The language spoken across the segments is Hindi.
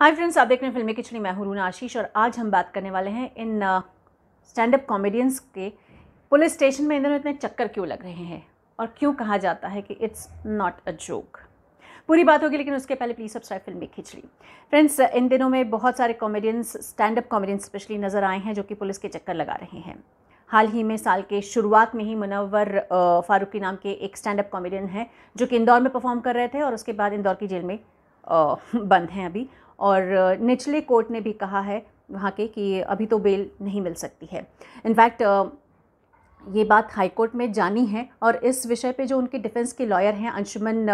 हाय फ्रेंड्स आप देख रहे हैं फिल्मी किचड़ी मैं हूं आशीष और आज हम बात करने वाले हैं इन स्टैंड अप कॉमेडियंस के पुलिस स्टेशन में इन दिनों इतने चक्कर क्यों लग रहे हैं और क्यों कहा जाता है कि इट्स नॉट अ जोक पूरी बात होगी लेकिन उसके पहले प्लीज़ सब्सक्राइब फिल्मी खिचड़ी फ्रेंड्स इन दिनों में बहुत सारे comedians stand up comedians specially नज़र आए हैं जो कि पुलिस के चक्कर लगा रहे हैं हाल ही में साल के शुरुआत में ही मुनवर फारूकी नाम के एक स्टैंड अप कॉमेडियन हैं जो कि इंदौर में परफॉर्म कर रहे थे और उसके बाद इंदौर की जेल में बंद हैं अभी और निचले कोर्ट ने भी कहा है वहाँ के कि अभी तो बेल नहीं मिल सकती है इनफैक्ट ये बात हाई कोर्ट में जानी है और इस विषय पे जो उनके डिफेंस के लॉयर हैं अंशुमन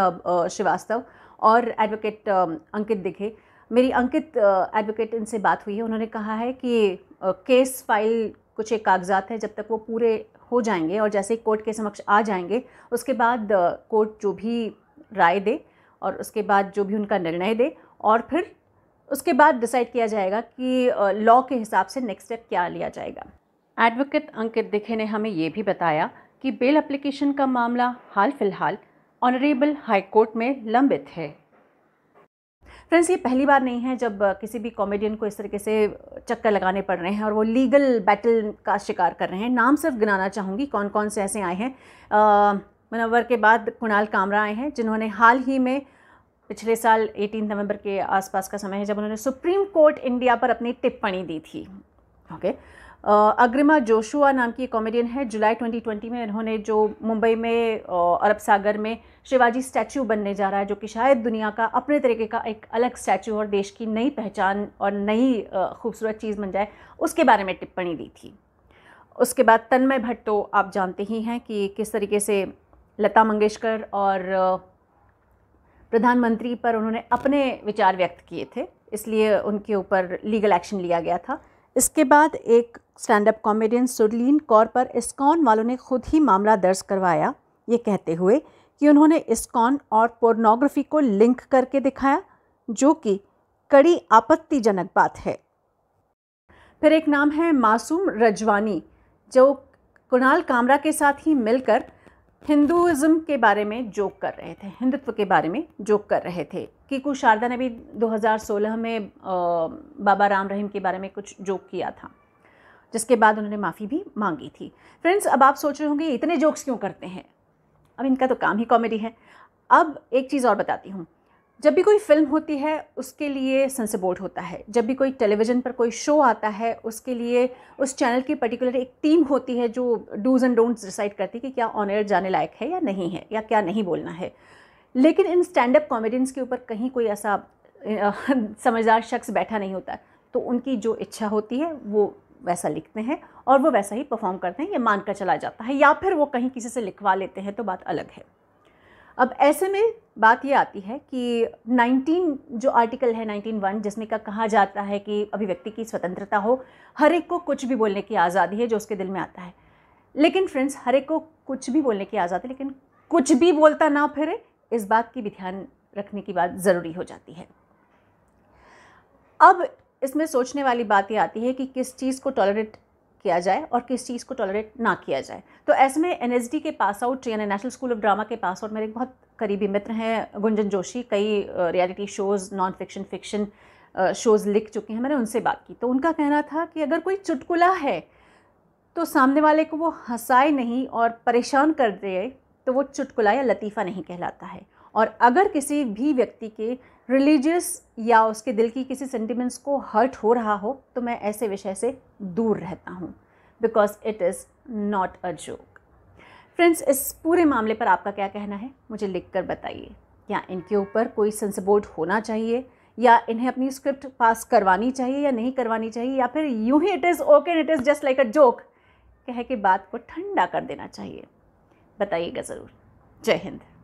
श्रीवास्तव और एडवोकेट अंकित दिखे मेरी अंकित एडवोकेट इनसे बात हुई है उन्होंने कहा है कि केस फाइल कुछ एक कागजात है जब तक वो पूरे हो जाएंगे और जैसे ही कोर्ट के समक्ष आ जाएंगे उसके बाद कोर्ट जो भी राय दे और उसके बाद जो भी उनका निर्णय दे और फिर उसके बाद डिसाइड किया जाएगा कि लॉ के हिसाब से नेक्स्ट स्टेप क्या लिया जाएगा एडवोकेट अंकित दिखे ने हमें ये भी बताया कि बेल अप्लीकेशन का मामला हाल फिलहाल ऑनरेबल हाई कोर्ट में लंबित है फ्रेंड्स ये पहली बार नहीं है जब किसी भी कॉमेडियन को इस तरीके से चक्कर लगाने पड़ रहे हैं और वो लीगल बैटल का शिकार कर रहे हैं नाम सिर्फ गिनाना चाहूँगी कौन कौन से ऐसे आए हैं मनवर के बाद कुणाल कामरा आए हैं जिन्होंने हाल ही में पिछले साल 18 नवंबर के आसपास का समय है जब उन्होंने सुप्रीम कोर्ट इंडिया पर अपनी टिप्पणी दी थी ओके okay? अग्रिमा जोशुआ नाम की कॉमेडियन है जुलाई 2020 में इन्होंने जो मुंबई में अरब सागर में शिवाजी स्टैचू बनने जा रहा है जो कि शायद दुनिया का अपने तरीके का एक अलग स्टैचू और देश की नई पहचान और नई खूबसूरत चीज़ बन जाए उसके बारे में टिप्पणी दी थी उसके बाद तन्मय भट्ट तो आप जानते ही हैं कि किस तरीके से लता मंगेशकर और प्रधानमंत्री पर उन्होंने अपने विचार व्यक्त किए थे इसलिए उनके ऊपर लीगल एक्शन लिया गया था इसके बाद एक stand up comedian Surleen Kaur पर इस्कॉन वालों ने खुद ही मामला दर्ज करवाया ये कहते हुए कि उन्होंने इस्कॉन और पोर्नोग्राफी को लिंक करके दिखाया जो कि कड़ी आपत्तिजनक बात है फिर एक नाम है मासूम रजवानी जो कुणाल कामरा के साथ ही मिलकर हिंदुज़म के बारे में जोक कर रहे थे हिंदुत्व के बारे में जोक कर रहे थे कीकू शारदा ने भी 2016 में आ, बाबा राम रहीम के बारे में कुछ जोक किया था जिसके बाद उन्होंने माफ़ी भी मांगी थी फ्रेंड्स अब आप सोच रहे होंगे इतने जोक्स क्यों करते हैं अब इनका तो काम ही कॉमेडी है अब एक चीज़ और बताती हूँ जब भी कोई फिल्म होती है उसके लिए सेंसर बोर्ड होता है जब भी कोई टेलीविज़न पर कोई शो आता है उसके लिए उस चैनल की पर्टिकुलर एक टीम होती है जो डूज़ एंड डोंट्स डिसाइड करती है कि क्या ऑन एयर जाने लायक है या नहीं है या क्या नहीं बोलना है लेकिन इन स्टैंड अप कॉमेडियंस के ऊपर कहीं कोई ऐसा समझदार शख्स बैठा नहीं होता तो उनकी जो इच्छा होती है वो वैसा लिखते हैं और वो वैसा ही परफॉर्म करते हैं ये मानकर चला जाता है या फिर वो कहीं किसी से लिखवा लेते हैं तो बात अलग है अब ऐसे में बात ये आती है कि 19 जो आर्टिकल है 191 जिसमें का कहा जाता है कि अभिव्यक्ति की स्वतंत्रता हो हर एक को कुछ भी बोलने की आज़ादी है जो उसके दिल में आता है लेकिन फ्रेंड्स हर एक को कुछ भी बोलने की आज़ादी लेकिन कुछ भी बोलता ना फिरे इस बात की भी ध्यान रखने की बात ज़रूरी हो जाती है अब इसमें सोचने वाली बात यह आती है कि किस चीज़ को टॉलरेट किया जाए और किस चीज़ को टॉलरेट ना किया जाए तो ऐसे में एन के पास आउट यानी नेशनल स्कूल ऑफ ड्रामा के पास आउट मेरे बहुत करीबी मित्र हैं गुंजन जोशी कई reality shows non fiction fiction shows लिख चुके हैं मैंने उनसे बात की तो उनका कहना था कि अगर कोई चुटकुला है तो सामने वाले को वो हंसाए नहीं और परेशान कर दे तो वो चुटकुला या लतीफ़ा नहीं कहलाता है और अगर किसी भी व्यक्ति के रिलीजियस या उसके दिल की किसी सेंटिमेंट्स को हर्ट हो रहा हो तो मैं ऐसे विषय से दूर रहता हूँ because it is not a joke friends इस पूरे मामले पर आपका क्या कहना है मुझे लिख कर बताइए या इनके ऊपर कोई सेंसबोर्ड होना चाहिए या इन्हें अपनी स्क्रिप्ट पास करवानी चाहिए या नहीं करवानी चाहिए या फिर यूं ही it is okay it is just like a joke कह के बात को ठंडा कर देना चाहिए बताइएगा ज़रूर जय हिंद